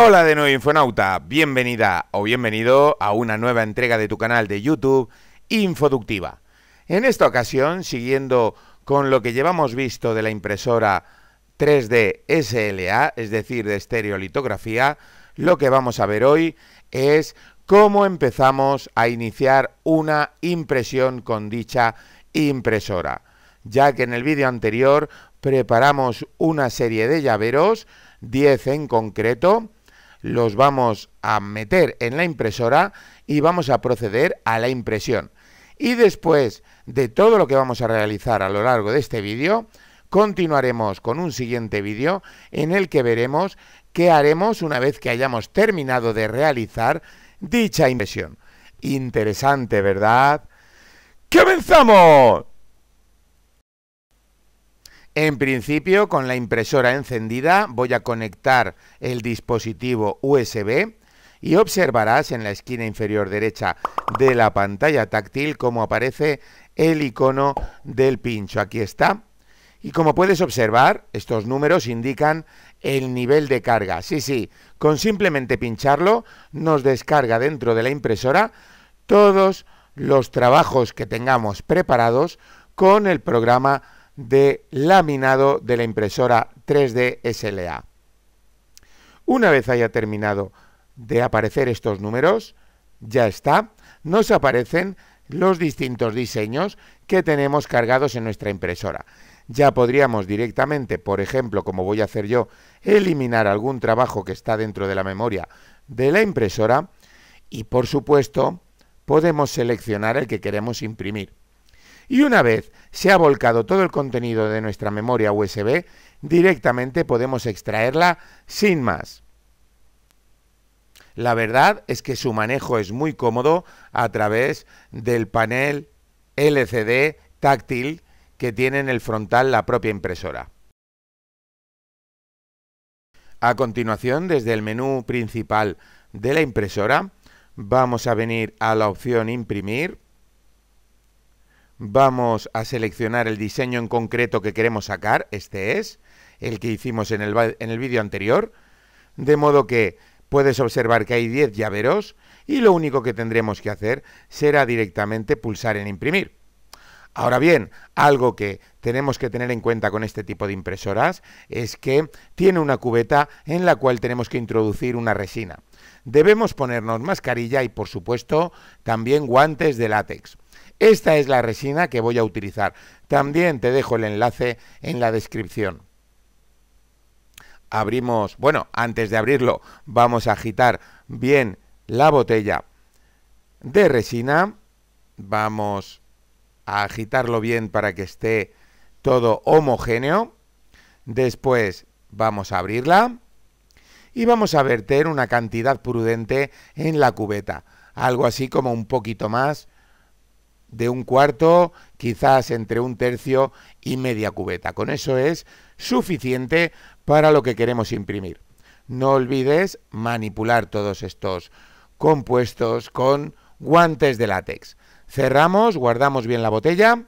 Hola de nuevo Infonauta, bienvenida o bienvenido a una nueva entrega de tu canal de YouTube Infoductiva. En esta ocasión, siguiendo con lo que llevamos visto de la impresora 3D SLA, es decir, de estereolitografía, lo que vamos a ver hoy es cómo empezamos a iniciar una impresión con dicha impresora, ya que en el vídeo anterior preparamos una serie de llaveros, 10 en concreto, los vamos a meter en la impresora y vamos a proceder a la impresión. Y después de todo lo que vamos a realizar a lo largo de este vídeo, continuaremos con un siguiente vídeo en el que veremos qué haremos una vez que hayamos terminado de realizar dicha impresión. Interesante, ¿verdad? ¡Comenzamos! En principio, con la impresora encendida voy a conectar el dispositivo USB y observarás en la esquina inferior derecha de la pantalla táctil cómo aparece el icono del pincho. Aquí está. Y como puedes observar, estos números indican el nivel de carga. Sí, sí, con simplemente pincharlo nos descarga dentro de la impresora todos los trabajos que tengamos preparados con el programa de laminado de la impresora 3D SLA. Una vez haya terminado de aparecer estos números, ya está, nos aparecen los distintos diseños que tenemos cargados en nuestra impresora. Ya podríamos directamente, por ejemplo, como voy a hacer yo, eliminar algún trabajo que está dentro de la memoria de la impresora y, por supuesto, podemos seleccionar el que queremos imprimir. Y una vez se ha volcado todo el contenido de nuestra memoria USB, directamente podemos extraerla sin más. La verdad es que su manejo es muy cómodo a través del panel LCD táctil que tiene en el frontal la propia impresora. A continuación, desde el menú principal de la impresora, vamos a venir a la opción Imprimir Vamos a seleccionar el diseño en concreto que queremos sacar. Este es el que hicimos en el, vídeo anterior. De modo que puedes observar que hay 10 llaveros y lo único que tendremos que hacer será directamente pulsar en imprimir. Ahora bien, algo que tenemos que tener en cuenta con este tipo de impresoras es que tiene una cubeta en la cual tenemos que introducir una resina debemos ponernos mascarilla y por supuesto también guantes de látex. Esta es la resina que voy a utilizar. También te dejo el enlace en la descripción. Abrimos, bueno, antes de abrirlo vamos a agitar bien la botella de resina. Vamos a agitarlo bien para que esté todo homogéneo. Después vamos a abrirla y vamos a verter una cantidad prudente en la cubeta, algo así como un poquito más de un cuarto, quizás entre un tercio y media cubeta. Con eso es suficiente para lo que queremos imprimir. No olvides manipular todos estos compuestos con guantes de látex. Cerramos, guardamos bien la botella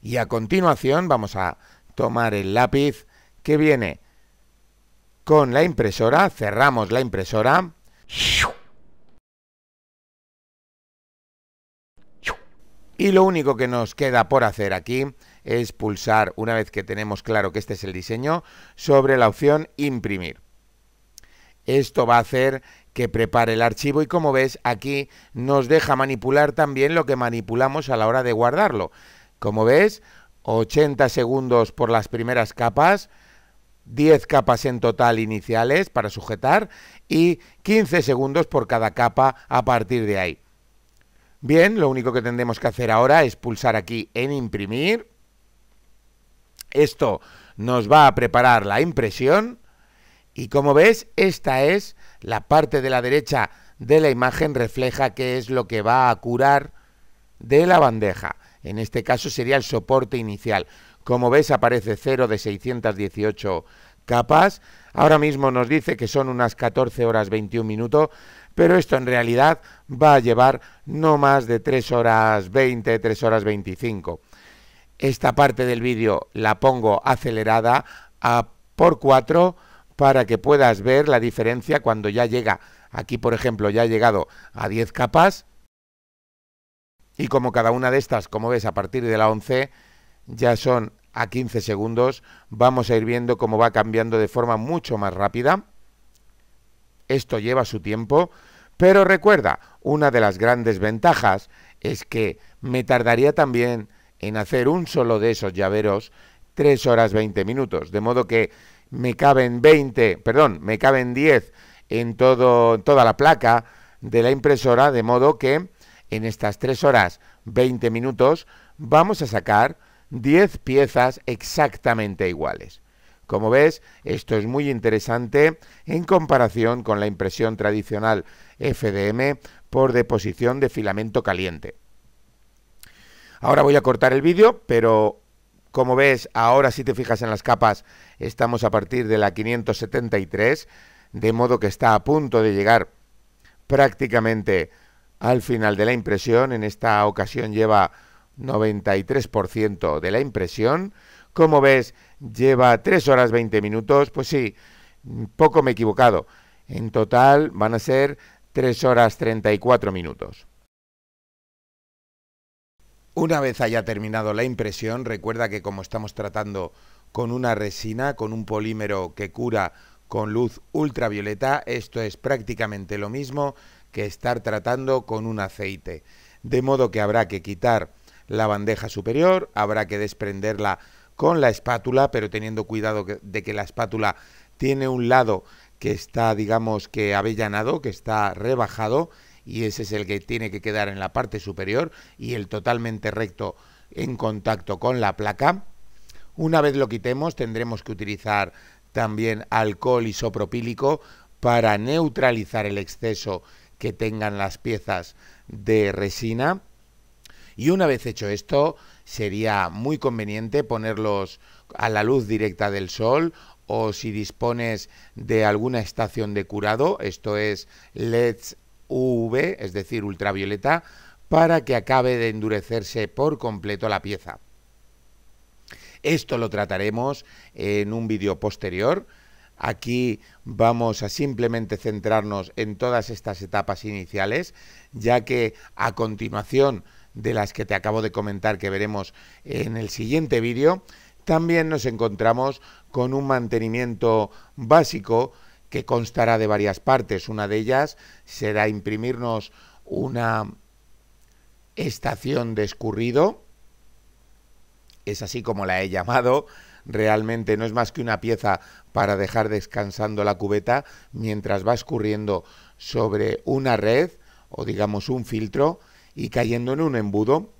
y a continuación vamos a tomar el lápiz que viene con la impresora, cerramos la impresora. Y lo único que nos queda por hacer aquí es pulsar, una vez que tenemos claro que este es el diseño, sobre la opción imprimir. Esto va a hacer que prepare el archivo y como ves aquí nos deja manipular también lo que manipulamos a la hora de guardarlo. Como ves, 80 segundos por las primeras capas, 10 capas en total iniciales para sujetar y 15 segundos por cada capa a partir de ahí. Bien, lo único que tendremos que hacer ahora es pulsar aquí en imprimir. Esto nos va a preparar la impresión y como ves, esta es la parte de la derecha de la imagen refleja que es lo que va a curar de la bandeja. En este caso sería el soporte inicial. Como ves, aparece 0 de 618 Capas, Ahora mismo nos dice que son unas 14 horas 21 minutos, pero esto en realidad va a llevar no más de 3 horas 20, 3 horas 25. Esta parte del vídeo la pongo acelerada a por 4 para que puedas ver la diferencia cuando ya llega. Aquí, por ejemplo, ya ha llegado a 10 capas. Y como cada una de estas, como ves, a partir de la 11 ya son a 15 segundos. Vamos a ir viendo cómo va cambiando de forma mucho más rápida. Esto lleva su tiempo, pero recuerda, una de las grandes ventajas es que me tardaría también en hacer un solo de esos llaveros 3 horas 20 minutos, de modo que me caben 20, perdón, me caben 10 en todo, toda la placa de la impresora, de modo que en estas 3 horas 20 minutos vamos a sacar 10 piezas exactamente iguales. Como ves, esto es muy interesante en comparación con la impresión tradicional FDM por deposición de filamento caliente. Ahora voy a cortar el vídeo, pero como ves, ahora si te fijas en las capas, estamos a partir de la 573, de modo que está a punto de llegar prácticamente al final de la impresión. En esta ocasión lleva 93% de la impresión. Como ves, lleva 3 horas 20 minutos. Pues sí, poco me he equivocado. En total van a ser 3 horas 34 minutos. Una vez haya terminado la impresión, recuerda que como estamos tratando con una resina, con un polímero que cura con luz ultravioleta, esto es prácticamente lo mismo que estar tratando con un aceite. De modo que habrá que quitar la bandeja superior, habrá que desprenderla con la espátula, pero teniendo cuidado de que la espátula tiene un lado que está, digamos, que avellanado, que está rebajado, y ese es el que tiene que quedar en la parte superior y el totalmente recto en contacto con la placa. Una vez lo quitemos, tendremos que utilizar también alcohol isopropílico para neutralizar el exceso que tengan las piezas de resina y una vez hecho esto, sería muy conveniente ponerlos a la luz directa del sol o si dispones de alguna estación de curado, esto es LEDs UV, es decir, ultravioleta, para que acabe de endurecerse por completo la pieza. Esto lo trataremos en un vídeo posterior. Aquí vamos a simplemente centrarnos en todas estas etapas iniciales, ya que a continuación de las que te acabo de comentar que veremos en el siguiente vídeo, también nos encontramos con un mantenimiento básico que constará de varias partes. Una de ellas será imprimirnos una estación de escurrido, es así como la he llamado, realmente no es más que una pieza para dejar descansando la cubeta mientras va escurriendo sobre una red o digamos un filtro y cayendo en un embudo.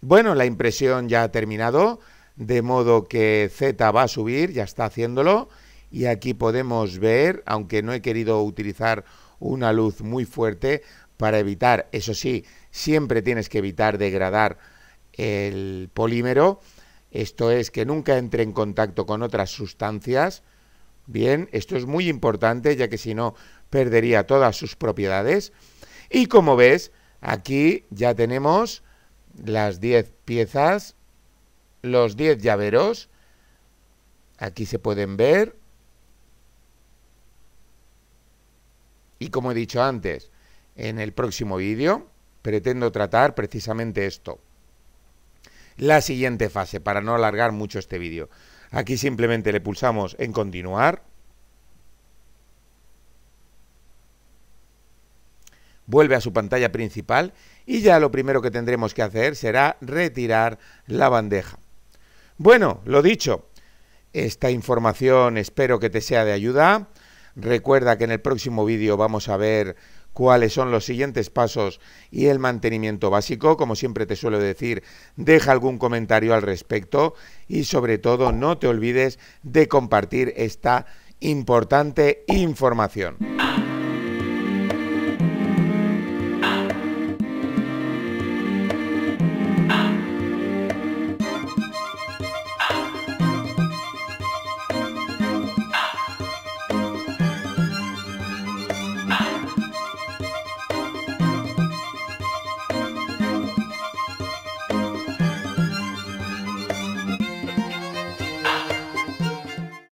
Bueno, la impresión ya ha terminado, de modo que Z va a subir, ya está haciéndolo, y aquí podemos ver, aunque no he querido utilizar una luz muy fuerte para evitar, eso sí, siempre tienes que evitar degradar el polímero, esto es que nunca entre en contacto con otras sustancias, bien, esto es muy importante ya que si no perdería todas sus propiedades, y como ves, aquí ya tenemos las 10 piezas, los 10 llaveros. Aquí se pueden ver. Y como he dicho antes, en el próximo vídeo pretendo tratar precisamente esto. La siguiente fase, para no alargar mucho este vídeo. Aquí simplemente le pulsamos en continuar. vuelve a su pantalla principal y ya lo primero que tendremos que hacer será retirar la bandeja. Bueno, lo dicho, esta información espero que te sea de ayuda. Recuerda que en el próximo vídeo vamos a ver cuáles son los siguientes pasos y el mantenimiento básico. Como siempre te suelo decir, deja algún comentario al respecto y sobre todo no te olvides de compartir esta importante información.